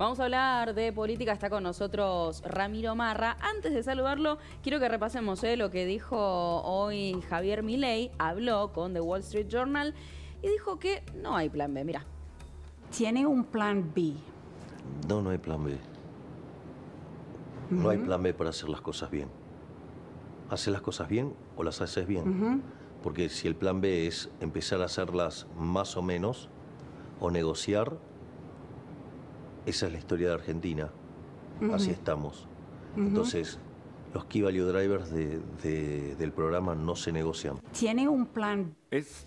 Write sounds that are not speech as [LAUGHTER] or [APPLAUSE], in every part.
Vamos a hablar de política, está con nosotros Ramiro Marra. Antes de saludarlo, quiero que repasemos eh, lo que dijo hoy Javier Milei, habló con The Wall Street Journal y dijo que no hay plan B, mira. ¿Tiene un plan B? No, no hay plan B. No hay plan B para hacer las cosas bien. Haces las cosas bien o las haces bien. Porque si el plan B es empezar a hacerlas más o menos, o negociar, esa es la historia de Argentina. Así estamos. Entonces, los key value drivers del programa no se negocian. Tiene un plan. Es.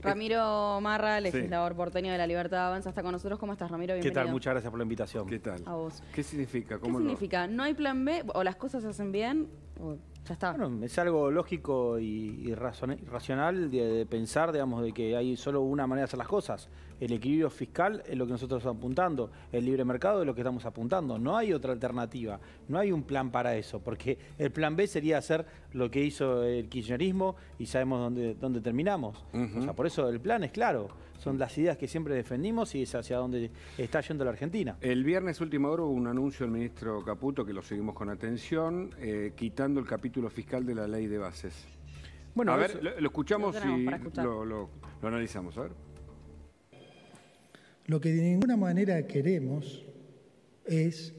Ramiro Marra, legislador porteño de la Libertad Avanza, está con nosotros. ¿Cómo estás, Ramiro? Bienvenido. ¿Qué tal? Muchas gracias por la invitación. ¿Qué tal? A vos. ¿Qué significa? ¿Cómo ¿Qué significa? ¿No hay plan B? ¿O las cosas se hacen bien? O bueno, es algo lógico y, racional de, pensar, digamos, de que hay solo una manera de hacer las cosas. El equilibrio fiscal es lo que nosotros estamos apuntando, el libre mercado es lo que estamos apuntando. No hay otra alternativa, no hay un plan para eso, porque el plan B sería hacer lo que hizo el kirchnerismo y sabemos dónde, dónde terminamos. O sea, por eso el plan es claro. Son las ideas que siempre defendimos y es hacia donde está yendo la Argentina. El viernes último hora hubo un anuncio del ministro Caputo, que lo seguimos con atención, eh, quitando el capítulo fiscal de la ley de bases. Bueno, a ver, lo, escuchamos y lo, lo analizamos. A ver. Lo que de ninguna manera queremos es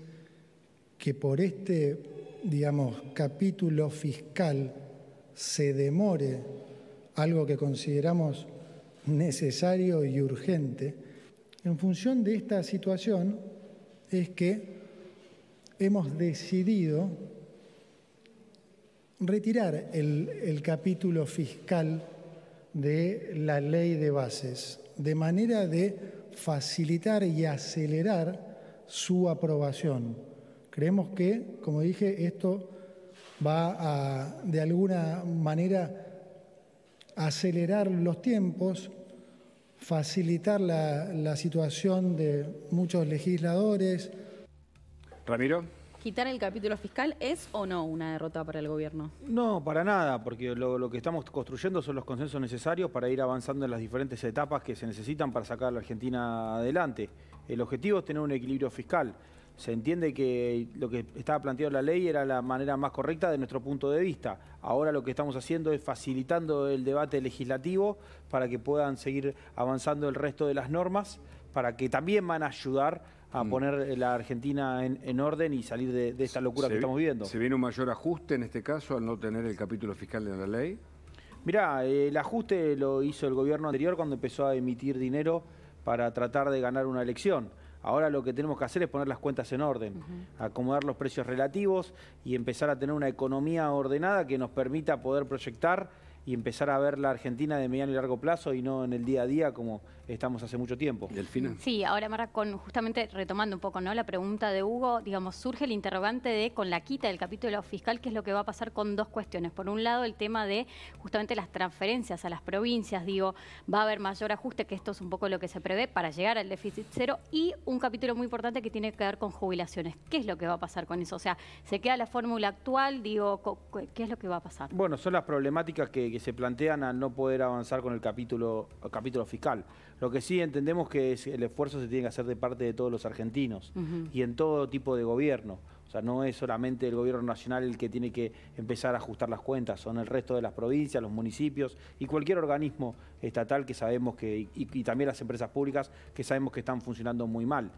que por este, digamos, capítulo fiscal se demore algo que consideramos necesario y urgente, en función de esta situación es que hemos decidido retirar el, capítulo fiscal de la ley de bases, de manera de facilitar y acelerar su aprobación. Creemos que, como dije, esto va a, de alguna manera, acelerar los tiempos, facilitar la, situación de muchos legisladores. Ramiro. ¿Quitar el capítulo fiscal es o no una derrota para el gobierno? No, para nada, porque lo, lo, que estamos construyendo son los consensos necesarios para ir avanzando en las diferentes etapas que se necesitan para sacar a la Argentina adelante. El objetivo es tener un equilibrio fiscal se entiende que lo que estaba planteado en la ley era la manera más correcta de nuestro punto de vista. Ahora lo que estamos haciendo es facilitando el debate legislativo para que puedan seguir avanzando el resto de las normas, para que también van a ayudar a mm. poner la Argentina en, orden y salir de, esta locura que estamos viviendo. ¿Se viene un mayor ajuste en este caso al no tener el capítulo fiscal en la ley? Mirá, eh, el ajuste lo hizo el gobierno anterior cuando empezó a emitir dinero para tratar de ganar una elección. Ahora lo que tenemos que hacer es poner las cuentas en orden, acomodar los precios relativos y empezar a tener una economía ordenada que nos permita poder proyectar y empezar a ver la Argentina de mediano y largo plazo y no en el día a día como estamos hace mucho tiempo. Sí, ahora Mara, con, justamente retomando un poco ¿no? la pregunta de Hugo, digamos, surge el interrogante de con la quita del capítulo fiscal, qué es lo que va a pasar con dos cuestiones. Por un lado, el tema de justamente las transferencias a las provincias, digo, va a haber mayor ajuste, que esto es un poco lo que se prevé para llegar al déficit cero, y un capítulo muy importante que tiene que ver con jubilaciones. ¿Qué es lo que va a pasar con eso? O sea, ¿se queda la fórmula actual? Digo, ¿qué es lo que va a pasar? Bueno, son las problemáticas que se plantean a no poder avanzar con el capítulo, capítulo fiscal. Lo que sí entendemos que es, el esfuerzo se tiene que hacer de parte de todos los argentinos y en todo tipo de gobierno. O sea, no es solamente el gobierno nacional el que tiene que empezar a ajustar las cuentas, son el resto de las provincias, los municipios y cualquier organismo estatal que sabemos que, y, también las empresas públicas que sabemos que están funcionando muy mal.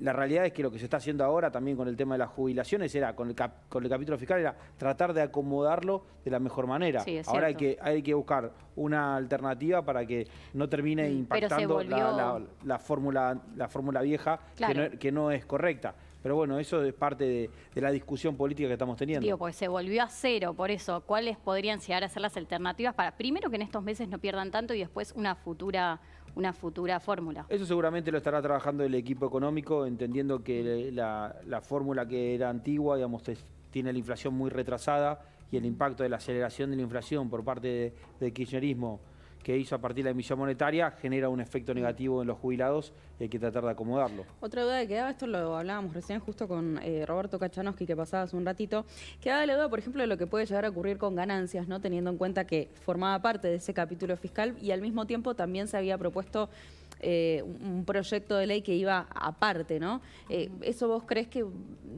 La realidad es que lo que se está haciendo ahora también con el tema de las jubilaciones era, con el, con el capítulo fiscal, era tratar de acomodarlo de la mejor manera. ahora hay que, hay que buscar una alternativa para que no termine mm, impactando la, fórmula, la fórmula vieja que no es correcta. Pero bueno, eso es parte de, la discusión política que estamos teniendo. Digo, pues se volvió a cero, por eso, ¿cuáles podrían llegar a ser las alternativas para, primero, que en estos meses no pierdan tanto y después una futura una futura fórmula. Eso seguramente lo estará trabajando el equipo económico, entendiendo que la, fórmula que era antigua, digamos, tiene la inflación muy retrasada y el impacto de la aceleración de la inflación por parte del de kirchnerismo que hizo a partir de la emisión monetaria genera un efecto negativo en los jubilados y hay que tratar de acomodarlo. Otra duda que quedaba, esto lo hablábamos recién justo con eh, Roberto Kachanowski que pasaba hace un ratito, quedaba la duda, por ejemplo, de lo que puede llegar a ocurrir con ganancias, ¿no? teniendo en cuenta que formaba parte de ese capítulo fiscal y al mismo tiempo también se había propuesto eh, un proyecto de ley que iba aparte, ¿no? Eh, ¿Eso vos crees que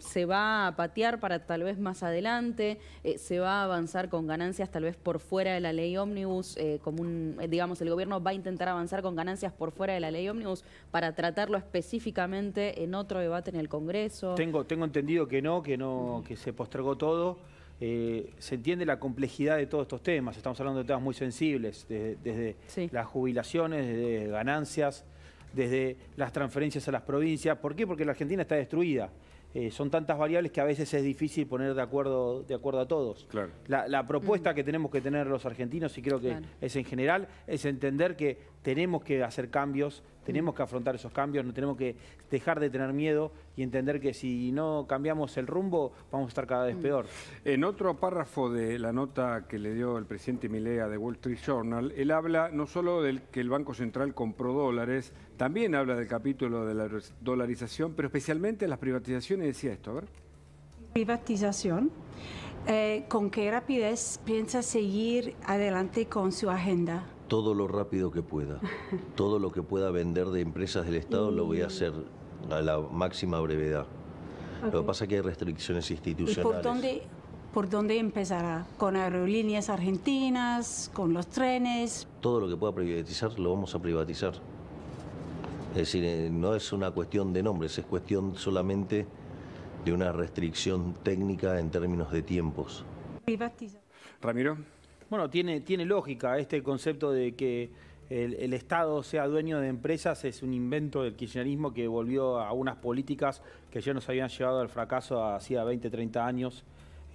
se va a patear para tal vez más adelante? Eh, ¿Se va a avanzar con ganancias tal vez por fuera de la ley ómnibus? como digamos, el gobierno va a intentar avanzar con ganancias por fuera de la ley ómnibus para tratarlo específicamente en otro debate en el Congreso. Tengo, tengo entendido que no, que no, que se postergó todo. Eh, se entiende la complejidad de todos estos temas. Estamos hablando de temas muy sensibles, desde las jubilaciones, desde ganancias, desde las transferencias a las provincias. ¿Por qué? Porque la Argentina está destruida. Eh, son tantas variables que a veces es difícil poner de acuerdo, de acuerdo a todos. La, propuesta mm. que tenemos que tener los argentinos, y creo que es en general, es entender que tenemos que hacer cambios, tenemos que afrontar esos cambios, no tenemos que dejar de tener miedo y entender que si no cambiamos el rumbo, vamos a estar cada vez mm. peor. En otro párrafo de la nota que le dio el presidente Milea de Wall Street Journal, él habla no solo del que el Banco Central compró dólares, también habla del capítulo de la dolarización, pero especialmente las privatizaciones, decía esto, a ver. Privatización. Eh, ¿Con qué rapidez piensa seguir adelante con su agenda? todo lo rápido que pueda. Todo lo que pueda vender de empresas del Estado lo voy a hacer a la máxima brevedad. Lo que pasa es que hay restricciones institucionales. por dónde, empezará? ¿Con aerolíneas argentinas? ¿Con los trenes? Todo lo que pueda privatizar lo vamos a privatizar. Es decir, eh, no es una cuestión de nombres, es cuestión solamente de una restricción técnica en términos de tiempos. Privatizar. Ramiro. Bueno, tiene, tiene lógica este concepto de que el, el, Estado sea dueño de empresas es un invento del kirchnerismo que volvió a unas políticas que ya nos habían llevado al fracaso hacía 20, 30 años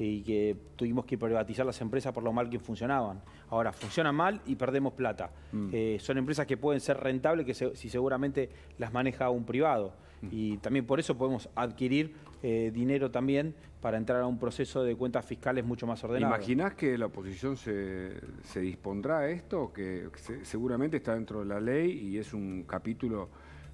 y que tuvimos que privatizar las empresas por lo mal que funcionaban. Ahora, funciona mal y perdemos plata. Mm. Eh, son empresas que pueden ser rentables que si seguramente las maneja un privado. Mm. Y también por eso podemos adquirir eh, dinero también para entrar a un proceso de cuentas fiscales mucho más ordenado. ¿Imaginás que la oposición se, se dispondrá a esto? Que seguramente está dentro de la ley y es un capítulo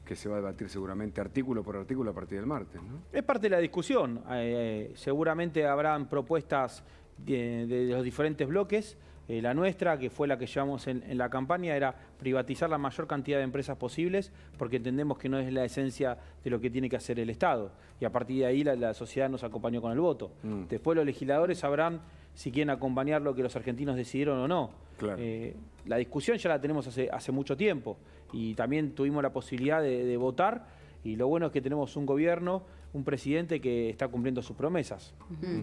que se va a debatir seguramente artículo por artículo a partir del martes. Es parte de la discusión. Eh, eh, seguramente habrán propuestas de, los diferentes bloques. Eh, la nuestra, que fue la que llevamos en, la campaña, era privatizar la mayor cantidad de empresas posibles porque entendemos que no es la esencia de lo que tiene que hacer el Estado. Y a partir de ahí la, sociedad nos acompañó con el voto. Mm. Después los legisladores sabrán si quieren acompañar lo que los argentinos decidieron o no. Eh, la discusión ya la tenemos hace, mucho tiempo y también tuvimos la posibilidad de, votar y lo bueno es que tenemos un gobierno, un presidente que está cumpliendo sus promesas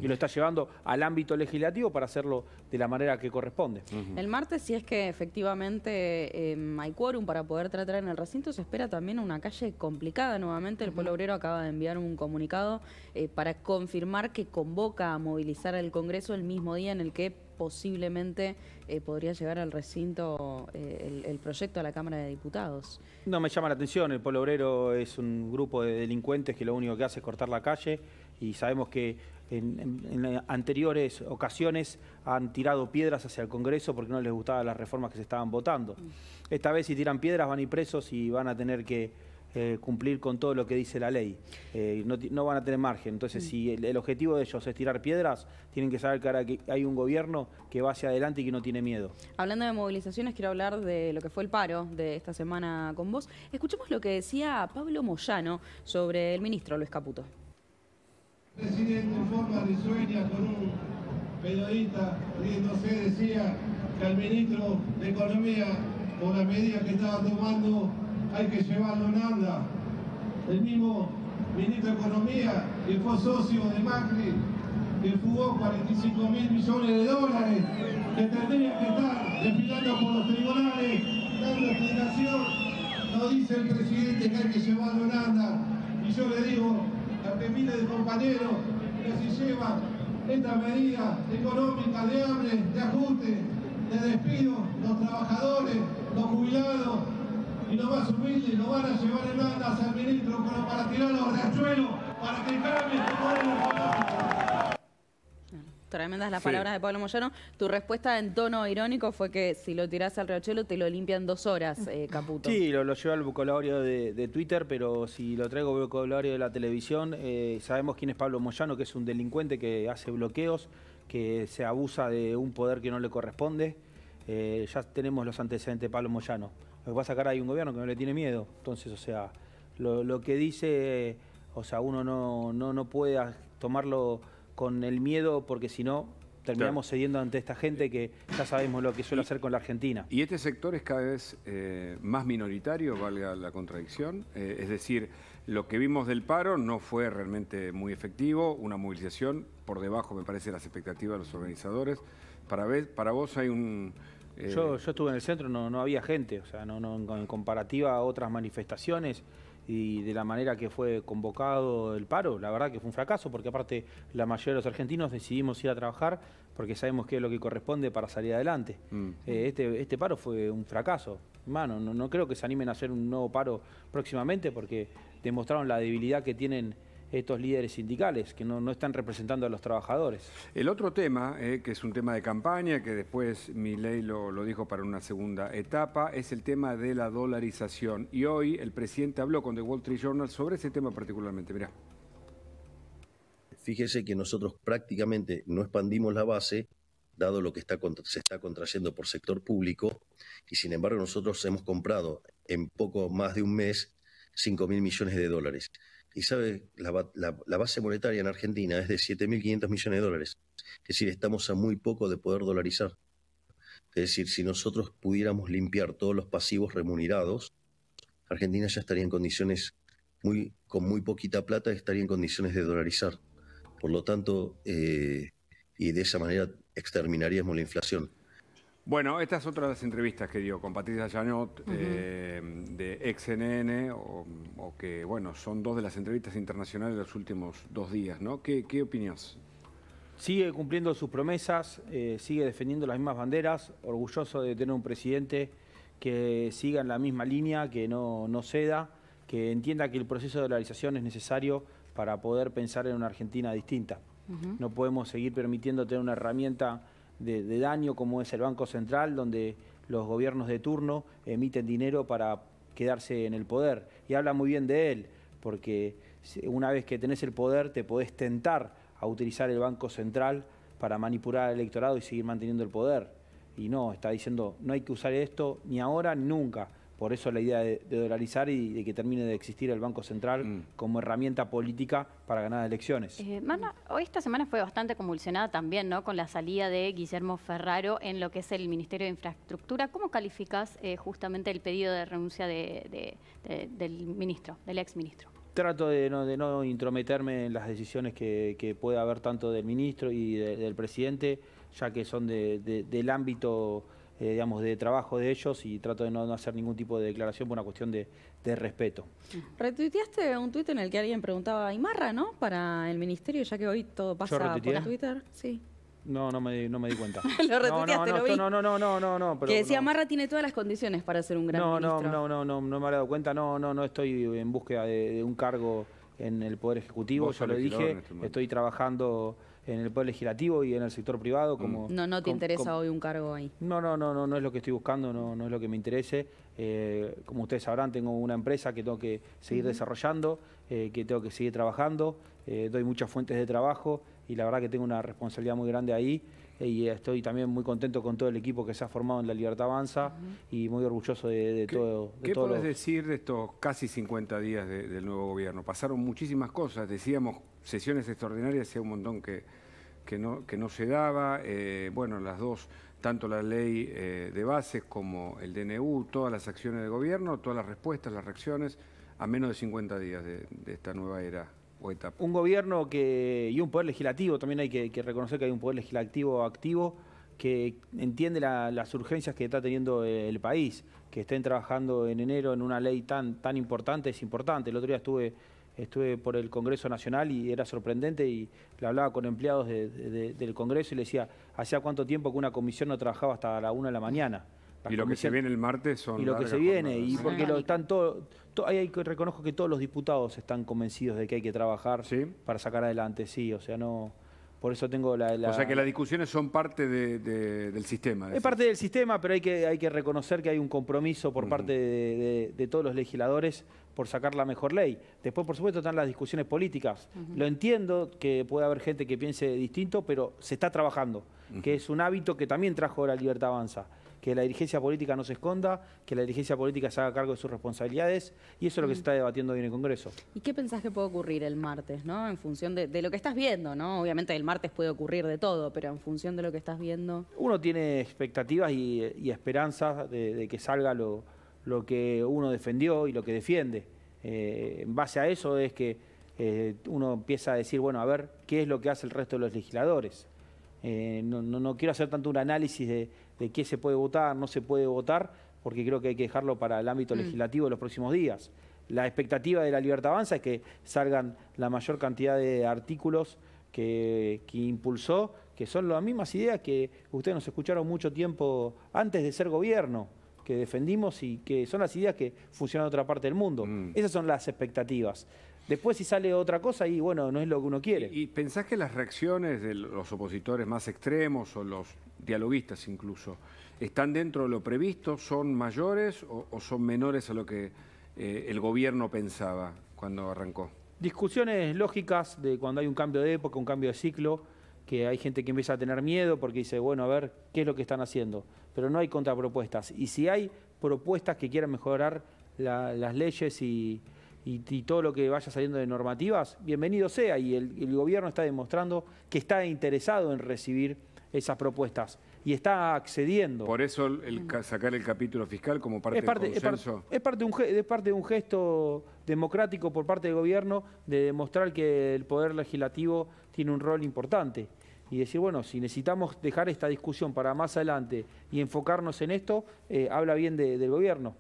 y lo está llevando al ámbito legislativo para hacerlo de la manera que corresponde. El martes, si es que efectivamente em, hay quórum para poder tratar en el recinto, se espera también una calle complicada nuevamente. El pueblo obrero acaba de enviar un comunicado eh, para confirmar que convoca a movilizar al Congreso el mismo día en el que posiblemente eh, podría llegar al recinto eh, el, proyecto a la Cámara de Diputados. No, me llama la atención, el pueblo Obrero es un grupo de delincuentes que lo único que hace es cortar la calle y sabemos que en, en anteriores ocasiones han tirado piedras hacia el Congreso porque no les gustaban las reformas que se estaban votando. Mm. Esta vez si tiran piedras van a ir presos y van a tener que eh, cumplir con todo lo que dice la ley. Eh, no, van a tener margen. Entonces, mm. si el, objetivo de ellos es tirar piedras, tienen que saber que ahora hay un gobierno que va hacia adelante y que no tiene miedo. Hablando de movilizaciones, quiero hablar de lo que fue el paro de esta semana con vos. Escuchemos lo que decía Pablo Moyano sobre el ministro Luis Caputo. Presidente, en forma con un periodista decía que ministro de Economía, por la medida que estaba tomando, hay que llevarlo en El mismo ministro de Economía, que fue socio de Macri, que fugó 45 mil millones de dólares, que tendría que estar desfilando por los tribunales, dando explicación, nos dice el presidente que hay que llevarlo en Y yo le digo a que miles de compañeros que se llevan esta medida económica de hambre, de ajuste, de despido, los trabajadores, los jubilados, y lo van a subir y van a llevar en bandas al ministro para tirarlo los riachuelo, para que cambie su tremendas las palabras de Pablo Moyano. Tu respuesta en tono irónico fue que si lo tirás al Riachuelo te lo limpian dos horas, eh, [LAUGHS] Caputo. Sí, lo, llevo al vocabulario de, Twitter, pero si lo traigo al vocabulario de la televisión, eh, sabemos quién es Pablo Moyano, que es un delincuente que hace bloqueos, que se abusa de un poder que no le corresponde. Eh, ya tenemos los antecedentes de Pablo Moyano. Lo que sacar es hay un gobierno que no le tiene miedo. Entonces, o sea, lo, que dice, o sea, uno no, no, no puede tomarlo con el miedo porque si no terminamos cediendo ante esta gente que ya sabemos lo que suele hacer con la Argentina. Y este sector es cada vez eh, más minoritario, valga la contradicción. Eh, es decir, lo que vimos del paro no fue realmente muy efectivo, una movilización por debajo, me parece, las expectativas de los organizadores. Para, para vos hay un... Eh, yo, yo estuve en el centro, no, no había gente, o sea, no, no, en comparativa a otras manifestaciones y de la manera que fue convocado el paro, la verdad que fue un fracaso, porque aparte la mayoría de los argentinos decidimos ir a trabajar porque sabemos qué es lo que corresponde para salir adelante. Mm. Eh, este, este paro fue un fracaso. Mano, no, no creo que se animen a hacer un nuevo paro próximamente porque demostraron la debilidad que tienen estos líderes sindicales que no, están representando a los trabajadores. El otro tema, eh, que es un tema de campaña, que después mi ley lo, dijo para una segunda etapa, es el tema de la dolarización. Y hoy el presidente habló con The Wall Street Journal sobre ese tema particularmente. Mirá. Fíjese que nosotros prácticamente no expandimos la base, dado lo que está, se está contrayendo por sector público, y sin embargo nosotros hemos comprado en poco más de un mes 5 mil millones de dólares. Y sabe, la, base monetaria en Argentina es de 7.500 millones de dólares. Es decir, estamos a muy poco de poder dolarizar. Es decir, si nosotros pudiéramos limpiar todos los pasivos remunerados, Argentina ya estaría en condiciones, muy, con muy poquita plata, estaría en condiciones de dolarizar. Por lo tanto, eh, y de esa manera exterminaríamos la inflación. Bueno, estas es otra de las entrevistas que dio con Patricia Llanot eh, de XNN, o, que, bueno, son dos de las entrevistas internacionales de los últimos dos días, ¿no? ¿Qué, qué Sigue cumpliendo sus promesas, eh, sigue defendiendo las mismas banderas, orgulloso de tener un presidente que siga en la misma línea, que no, no ceda, que entienda que el proceso de dolarización es necesario para poder pensar en una Argentina distinta. No podemos seguir permitiendo tener una herramienta de, daño como es el Banco Central, donde los gobiernos de turno emiten dinero para quedarse en el poder. Y habla muy bien de él, porque una vez que tenés el poder te podés tentar a utilizar el Banco Central para manipular al electorado y seguir manteniendo el poder. Y no, está diciendo, no hay que usar esto ni ahora ni nunca. Por eso la idea de, dolarizar y de que termine de existir el Banco Central mm. como herramienta política para ganar elecciones. Eh, hoy esta semana fue bastante convulsionada también, ¿no? Con la salida de Guillermo Ferraro en lo que es el Ministerio de Infraestructura. ¿Cómo calificas eh, justamente el pedido de renuncia de, del ministro, del exministro? Trato de no, de no intrometerme en las decisiones que, que pueda haber tanto del ministro y del presidente, ya que son del ámbito eh, digamos, de trabajo de ellos y trato de no, hacer ningún tipo de declaración por una cuestión de, respeto. Retuiteaste un tuit en el que alguien preguntaba, Imarra, ¿no? Para el ministerio, ya que hoy todo pasa por Twitter. Sí. No, no me, no di cuenta. [LAUGHS] lo retuiteaste, no, no, No, no, no, no, no, que decía, Marra tiene todas las condiciones para ser un gran no, ministro. No, no, no, no, no me he dado cuenta. No, no, no estoy en búsqueda de, un cargo en el Poder Ejecutivo, ya lo dije. Este estoy trabajando en el Poder Legislativo y en el sector privado. Mm. Como, no, no te interesa hoy un cargo ahí. No, no, no, no, es lo que estoy buscando, no, no es lo que me interese. Eh, como ustedes sabrán, tengo una empresa que tengo que seguir desarrollando, eh, que tengo que seguir trabajando, eh, doy muchas fuentes de trabajo y la verdad que tengo una responsabilidad muy grande ahí y estoy también muy contento con todo el equipo que se ha formado en la Libertad Avanza y muy orgulloso de, de todo. De ¿Qué podés decir de estos casi 50 días del nuevo gobierno? Pasaron muchísimas cosas, decíamos sesiones extraordinarias hacía un montón que, que, no, que no se daba. Eh, bueno, las dos, tanto la ley eh, de bases como el DNU, todas las acciones del gobierno, todas las respuestas, las reacciones, a menos de 50 días de, esta nueva era o etapa. Un gobierno que, y un poder legislativo, también hay que, reconocer que hay un poder legislativo activo que entiende las urgencias que está teniendo el país, que estén trabajando en enero en una ley tan, tan importante, es importante. El otro día estuve estuve por el Congreso Nacional y era sorprendente y le hablaba con empleados del Congreso y le decía, ¿hacía cuánto tiempo que una comisión no trabajaba hasta la una de la mañana? y lo que se viene el martes son... Y lo que se viene, y porque lo están todos... reconozco que todos los diputados están convencidos de que hay que trabajar para sacar adelante, sí, o sea, no... Por eso tengo la, O sea que las discusiones son parte del sistema. Es, parte del sistema, pero hay que, hay que reconocer que hay un compromiso por parte de, todos los legisladores por sacar la mejor ley. Después, por supuesto, están las discusiones políticas. Lo entiendo que puede haber gente que piense distinto, pero se está trabajando, que es un hábito que también trajo la Libertad Avanza que la dirigencia política no se esconda, que la dirigencia política se haga cargo de sus responsabilidades y eso es lo que se mm. está debatiendo hoy en el Congreso. ¿Y qué pensás que puede ocurrir el martes, ¿no? En función de, lo que estás viendo, ¿no? Obviamente el martes puede ocurrir de todo, pero en función de lo que estás viendo. Uno tiene expectativas y, esperanzas de, que salga lo, que uno defendió y lo que defiende. Eh, en base a eso es que eh, uno empieza a decir, bueno, a ver qué es lo que hace el resto de los legisladores. Eh, no, quiero hacer tanto un análisis de, de qué se puede votar, no se puede votar, porque creo que hay que dejarlo para el ámbito mm. legislativo de los próximos días. La expectativa de la Libertad Avanza es que salgan la mayor cantidad de artículos que, impulsó, que son las mismas ideas que ustedes nos escucharon mucho tiempo antes de ser gobierno que defendimos y que son las ideas que funcionan en otra parte del mundo. Mm. Esas son las expectativas. Después si sale otra cosa y bueno, no es lo que uno quiere. y pensás que las reacciones de los opositores más extremos o los dialoguistas incluso, ¿están dentro de lo previsto? ¿Son mayores o, son menores a lo que eh, el gobierno pensaba cuando arrancó? Discusiones lógicas de cuando hay un cambio de época, un cambio de ciclo, que hay gente que empieza a tener miedo porque dice, bueno, a ver, ¿qué es lo que están haciendo? Pero no hay contrapropuestas. Y si hay propuestas que quieran mejorar las leyes y, todo lo que vaya saliendo de normativas, bienvenido sea. Y el, el gobierno está demostrando que está interesado en recibir esas propuestas y está accediendo. Por eso el, sacar el capítulo fiscal como parte, de parte Es parte, de un gesto democrático por parte del gobierno de demostrar que el poder legislativo tiene un rol importante. Y decir, bueno, si necesitamos dejar esta discusión para más adelante y enfocarnos en esto, eh, habla bien del gobierno.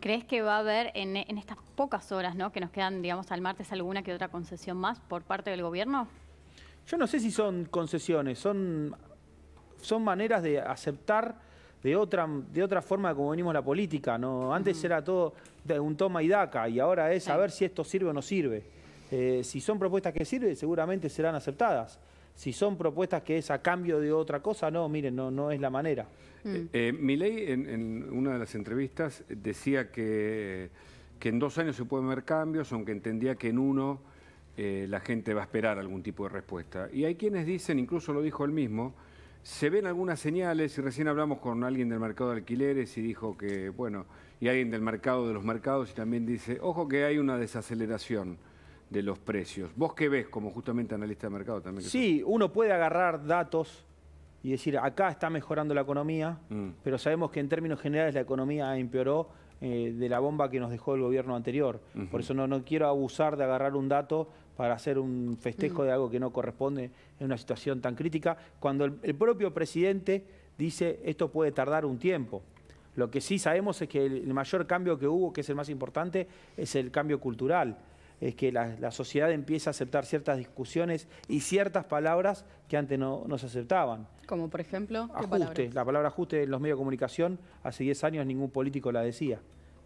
¿Crees que va a haber en, estas pocas horas ¿no? que nos quedan, digamos, al martes alguna que otra concesión más por parte del gobierno? yo no sé si son concesiones, son, son maneras de aceptar de otra, de otra forma como venimos la política. Antes era todo de un toma y daca y ahora es a ver si esto sirve o no sirve. Eh, si son propuestas que sirven, seguramente serán aceptadas. Si son propuestas que es a cambio de otra cosa, no, miren, no, no es la manera. Mm. Eh, eh, Mi ley en, una de las entrevistas decía que, que en dos años se pueden ver cambios, aunque entendía que en uno eh, la gente va a esperar algún tipo de respuesta. Y hay quienes dicen, incluso lo dijo él mismo, se ven algunas señales, y recién hablamos con alguien del mercado de alquileres y dijo que, bueno, y alguien del mercado de los mercados y también dice, ojo que hay una desaceleración de los precios. ¿Vos qué ves como justamente analista de mercado también? Sí, uno puede agarrar datos y decir, acá está mejorando la economía, mm. pero sabemos que en términos generales la economía empeoró eh, de la bomba que nos dejó el gobierno anterior. Por eso no quiero abusar de agarrar un dato para hacer un festejo mm. de algo que no corresponde en una situación tan crítica, cuando el, propio presidente dice esto puede tardar un tiempo. Lo que sí sabemos es que el, mayor cambio que hubo, que es el más importante, es el cambio cultural es que la, sociedad empieza a aceptar ciertas discusiones y ciertas palabras que antes no, se aceptaban. Como por ejemplo, ajuste. La palabra ajuste en los medios de comunicación hace 10 años ningún político la decía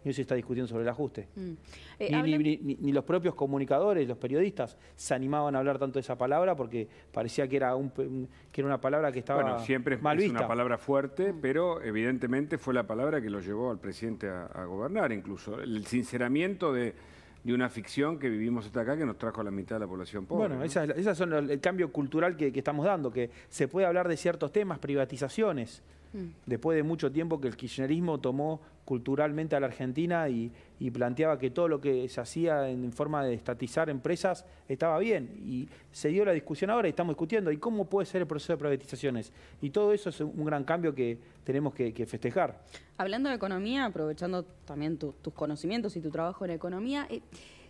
y se está discutiendo sobre el ajuste. Mm. Eh, ni, los propios comunicadores, los periodistas, se animaban a hablar tanto de esa palabra porque parecía que era, un, que una palabra que estaba Bueno, siempre es, una palabra fuerte, mm. pero evidentemente fue la palabra que lo llevó al presidente a, gobernar incluso. El sinceramiento de una ficción que vivimos hasta acá que nos trajo a la mitad de la población pobre. Bueno, ese es el, cambio cultural que, que, estamos dando, que se puede hablar de ciertos temas, privatizaciones, Mm. después de mucho tiempo que el kirchnerismo tomó culturalmente a la Argentina y, planteaba que todo lo que se hacía en forma de estatizar empresas estaba bien. Y se dio la discusión ahora y estamos discutiendo, ¿y cómo puede ser el proceso de privatizaciones? Y todo eso es un gran cambio que tenemos que, festejar. Hablando de economía, aprovechando también tus conocimientos y tu trabajo en economía, eh,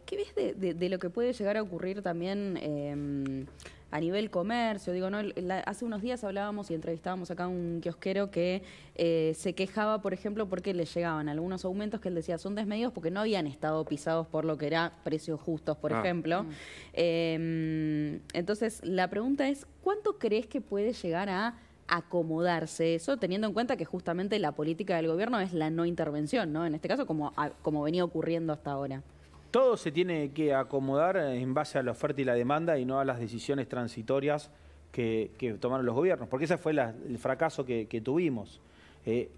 ¿qué ves de, lo que puede llegar a ocurrir también? Em, a nivel comercio. Digo, no, hace unos días hablábamos y entrevistábamos acá a un kiosquero que eh, se quejaba, por ejemplo, porque le llegaban algunos aumentos que él decía son desmedidos porque no habían estado pisados por lo que era precios justos, por ah. ejemplo. Mm. Em, entonces, la pregunta es, ¿cuánto crees que puede llegar a acomodarse eso, teniendo en cuenta que justamente la política del gobierno es la no intervención, ¿no? En este caso, como venía ocurriendo hasta ahora. Todo se tiene que acomodar en base a la oferta y la demanda y no a las decisiones transitorias que, tomaron los gobiernos, porque ese fue el fracaso que, tuvimos. Eh,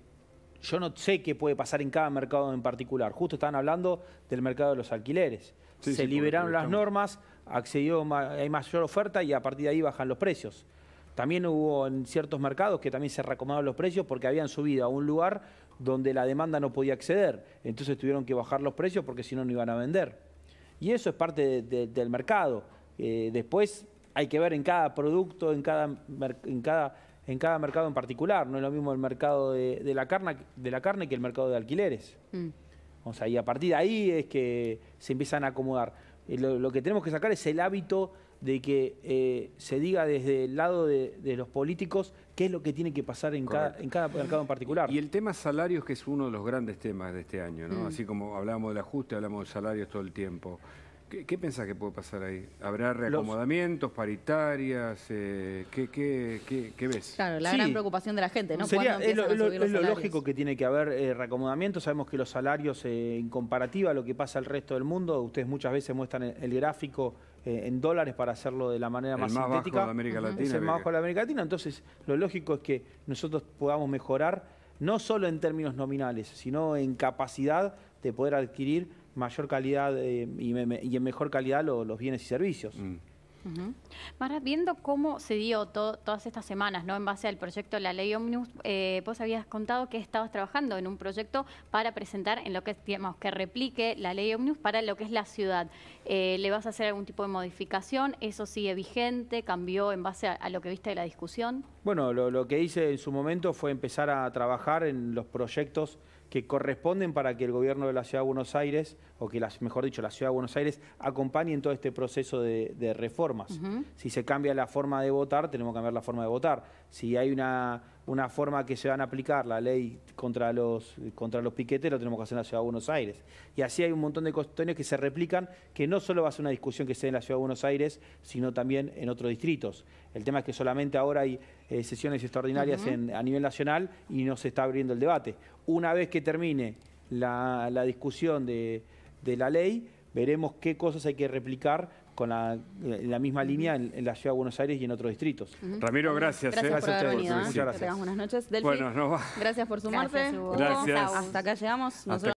yo no sé qué puede pasar en cada mercado en particular. Justo estaban hablando del mercado de los alquileres. se liberaron las normas, accedió, hay mayor oferta y a partir de ahí bajan los precios. También hubo en ciertos mercados que también se recomendaron los precios porque habían subido a un lugar donde la demanda no podía acceder. Entonces tuvieron que bajar los precios porque si no, no iban a vender. Y eso es parte del mercado. Eh, después hay que ver en cada producto, en cada, en cada, mercado en particular. No es lo mismo el mercado de, la, carne, de la carne que el mercado de alquileres. Mm. O sea, y a partir de ahí es que se empiezan a acomodar. Eh, lo que tenemos que sacar es el hábito de que eh, se diga desde el lado de, los políticos qué es lo que tiene que pasar en cada, mercado en particular. Y el tema salarios, que es uno de los grandes temas de este año, mm. Así como hablamos del ajuste, hablamos de salarios todo el tiempo. ¿Qué, pensás que puede pasar ahí? ¿Habrá reacomodamientos, paritarias? Eh, ¿qué, ves? Claro, la gran preocupación de la gente, ¿no? es lo, lógico que tiene que haber eh, reacomodamientos. Sabemos que los salarios, en comparativa a lo que pasa al resto del mundo, ustedes muchas veces muestran el gráfico eh, en dólares para hacerlo de la manera más, sintética. Bajo América Latina, es más bajo de América Latina. Entonces, lo lógico es que nosotros podamos mejorar, no solo en términos nominales, sino en capacidad de poder adquirir mayor calidad eh, y, en mejor calidad los bienes y servicios. Mm. Mara, viendo cómo se dio todas estas semanas, ¿no? En base al proyecto de la ley Omnibus, eh, vos habías contado que estabas trabajando en un proyecto para presentar en lo que digamos, que replique la ley Omnibus para lo que es la ciudad. Eh, ¿Le vas a hacer algún tipo de modificación? ¿Eso sigue vigente? ¿Cambió en base a, lo que viste de la discusión? Bueno, lo que hice en su momento fue empezar a trabajar en los proyectos que corresponden para que el gobierno de la Ciudad de Buenos Aires, o que, las, mejor dicho, la Ciudad de Buenos Aires, acompañe en todo este proceso de, reformas. Si se cambia la forma de votar, tenemos que cambiar la forma de votar. Si hay una una forma que se van a aplicar la ley contra los, piquetes, lo tenemos que hacer en la Ciudad de Buenos Aires. Y así hay un montón de cuestiones que se replican, que no solo va a ser una discusión que sea en la Ciudad de Buenos Aires, sino también en otros distritos. El tema es que solamente ahora hay eh, sesiones extraordinarias a nivel nacional y no se está abriendo el debate. Una vez que termine la, discusión de la ley, veremos qué cosas hay que replicar con eh, la, misma línea en, la ciudad de Buenos Aires y en otros distritos. Ramiro, gracias. Gracias, eh. por gracias Muchas gracias. Buenas noches. gracias por su Gracias, Hasta acá llegamos.